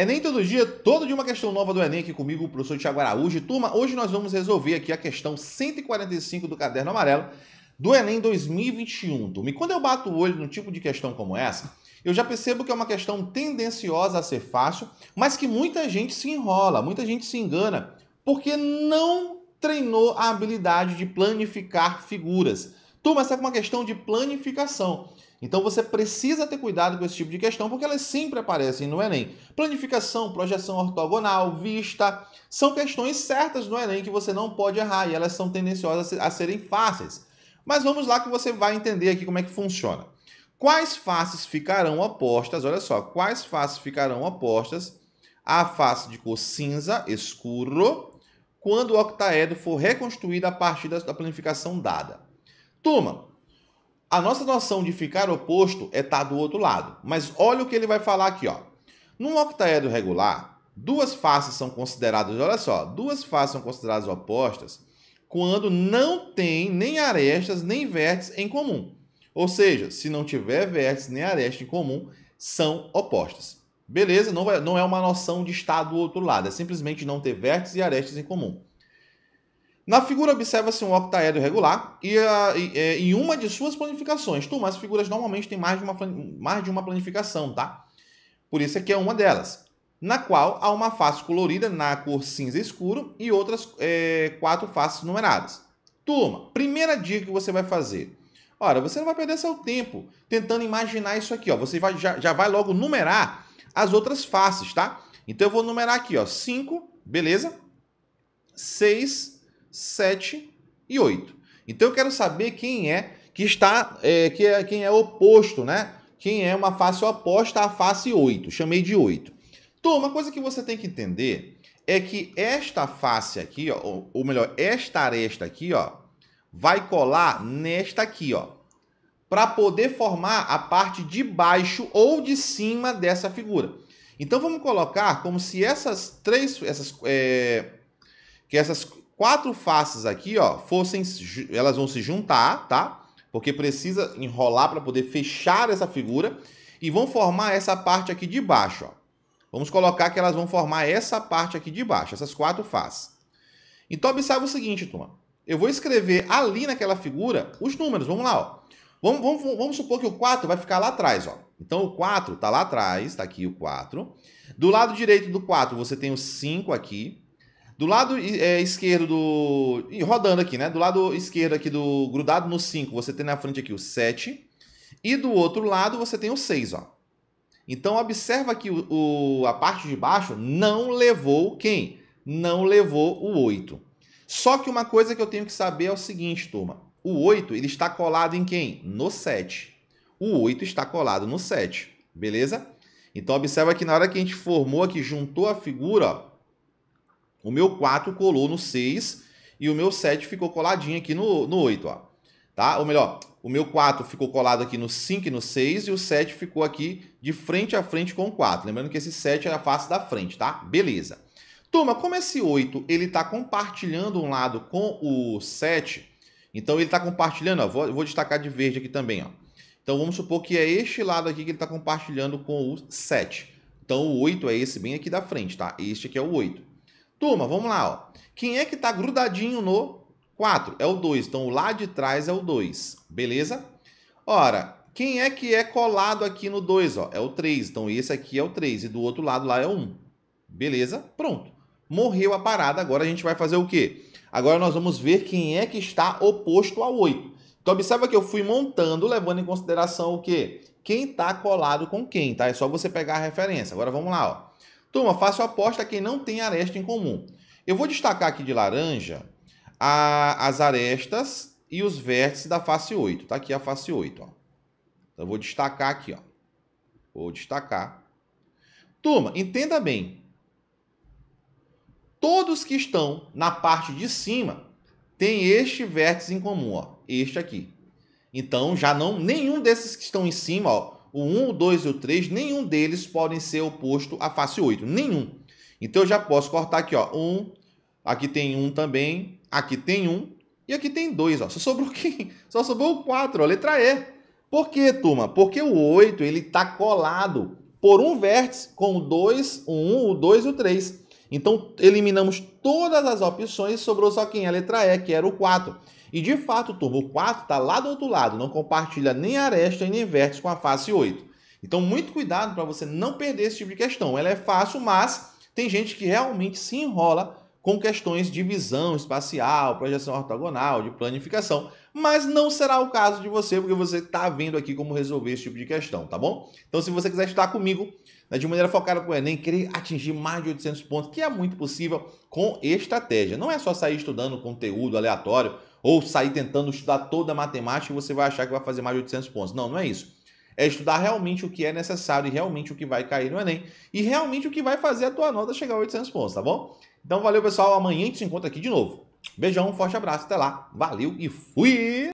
Enem é todo dia, todo dia uma questão nova do Enem aqui comigo, o professor Tiago Araújo. Turma, hoje nós vamos resolver aqui a questão 145 do caderno amarelo do Enem 2021. Turma, e quando eu bato o olho num tipo de questão como essa, eu já percebo que é uma questão tendenciosa a ser fácil, mas que muita gente se enrola, muita gente se engana, porque não treinou a habilidade de planificar figuras. Turma, essa é uma questão de planificação. Então você precisa ter cuidado com esse tipo de questão, porque elas sempre aparecem no é, Enem. Planificação, projeção ortogonal, vista, são questões certas no Enem que você não pode errar e elas são tendenciosas a serem fáceis. Mas vamos lá que você vai entender aqui como é que funciona. Quais faces ficarão opostas? Olha só, quais faces ficarão opostas à face de cor cinza escuro quando o octaedro for reconstruído a partir da planificação dada? Turma, a nossa noção de ficar oposto é estar tá do outro lado. Mas olha o que ele vai falar aqui, ó. Num octaedro regular, duas faces são consideradas, olha só, duas faces são consideradas opostas quando não tem nem arestas nem vértices em comum. Ou seja, se não tiver vértices nem arestas em comum, são opostas. Beleza? Não, vai, não é uma noção de estar do outro lado, é simplesmente não ter vértices e arestas em comum. Na figura observa-se um octaedro regular e, e, é, em uma de suas planificações. Turma, as figuras normalmente têm mais de, uma, mais de uma planificação, tá? Por isso aqui é uma delas. Na qual há uma face colorida na cor cinza escuro e outras é, quatro faces numeradas. Turma, primeira dica que você vai fazer. Ora, você não vai perder seu tempo tentando imaginar isso aqui, ó. Você vai, já, já vai logo numerar as outras faces, tá? Então eu vou numerar aqui, ó, 5, beleza? 6, 7 e 8. Então eu quero saber quem é que está, é, que é, quem é oposto, né? Quem é uma face oposta à face 8. Chamei de 8. Então, uma coisa que você tem que entender é que esta face aqui, ó, ou, melhor, esta aresta aqui, ó, vai colar nesta aqui, ó, para poder formar a parte de baixo ou de cima dessa figura. Então vamos colocar como se essas três, essas, é, que essas, quatro faces aqui, ó, fossem, elas vão se juntar, tá? Porque precisa enrolar para poder fechar essa figura e vão formar essa parte aqui de baixo, ó. Vamos colocar que elas vão formar essa parte aqui de baixo, essas quatro faces. Então observe o seguinte, turma. Eu vou escrever ali naquela figura os números, vamos lá, ó. Vamos, vamos, vamos supor que o 4 vai ficar lá atrás, ó. Então o 4 está lá atrás, está aqui o 4. Do lado direito do 4 você tem o 5 aqui. Do lado é, esquerdo do. Rodando aqui, né? Do lado esquerdo aqui do. Grudado no 5, você tem na frente aqui o 7. E do outro lado você tem o 6, ó. Então observa que o, o, a parte de baixo não levou quem? Não levou o 8. Só que uma coisa que eu tenho que saber é o seguinte, turma. O 8 ele está colado em quem? No 7. O 8 está colado no 7, beleza? Então observa que na hora que a gente formou aqui, juntou a figura, ó, o meu 4 colou no 6 e o meu 7 ficou coladinho aqui no, no 8, ó. Tá? Ou melhor, o meu 4 ficou colado aqui no 5 e no 6 e o 7 ficou aqui de frente a frente com o 4. Lembrando que esse 7 é a face da frente, tá? Beleza. Turma, como esse 8 está compartilhando um lado com o 7, então ele está compartilhando, ó, vou, vou destacar de verde aqui também, ó. Então vamos supor que é este lado aqui que ele está compartilhando com o 7. Então o 8 é esse bem aqui da frente, tá? Este aqui é o 8. Turma, vamos lá. Ó. Quem é que está grudadinho no 4? É o 2. Então, o lá de trás é o 2. Beleza? Ora, quem é que é colado aqui no 2? É o 3. Então, esse aqui é o 3. E do outro lado lá é o 1. Um. Beleza? Pronto. Morreu a parada. Agora a gente vai fazer o quê? Agora nós vamos ver quem é que está oposto ao 8. Então, observa que eu fui montando, levando em consideração o quê? Quem está colado com quem, tá? É só você pegar a referência. Agora, vamos lá, ó. Turma, faço aposta a quem não tem aresta em comum. Eu vou destacar aqui de laranja a, as arestas e os vértices da face 8. Tá aqui a face 8, ó. Então eu vou destacar aqui, ó. Vou destacar. Turma, entenda bem. Todos que estão na parte de cima têm este vértice em comum, ó. Este aqui. Então já não nenhum desses que estão em cima, ó, o 1, o 2 e o 3, nenhum deles podem ser oposto à face 8. Nenhum. Então eu já posso cortar aqui, ó. 1, aqui tem 1 também, aqui tem 1 e aqui tem 2, ó. Só sobrou quem? Só sobrou o 4, ó, letra E. Por quê, turma? Porque o 8, ele tá colado por um vértice com o 2, o 1, o 2 e o 3. Então eliminamos todas as opções, e sobrou só quem? A letra E, que era o 4. E de fato, o turbo 4 está lá do outro lado, não compartilha nem aresta e nem vértice com a face 8. Então, muito cuidado para você não perder esse tipo de questão. Ela é fácil, mas tem gente que realmente se enrola com questões de visão espacial, projeção ortogonal, de planificação, mas não será o caso de você, porque você está vendo aqui como resolver esse tipo de questão, tá bom? Então, se você quiser estudar comigo né, de maneira focada com o Enem, querer atingir mais de 800 pontos, que é muito possível com estratégia. Não é só sair estudando conteúdo aleatório, ou sair tentando estudar toda a matemática e você vai achar que vai fazer mais de 800 pontos. Não, não é isso. É estudar realmente o que é necessário e realmente o que vai cair no Enem e realmente o que vai fazer a tua nota chegar a 800 pontos, tá bom? Então valeu, pessoal. Amanhã a gente se encontra aqui de novo. Beijão, forte abraço, até lá. Valeu e fui!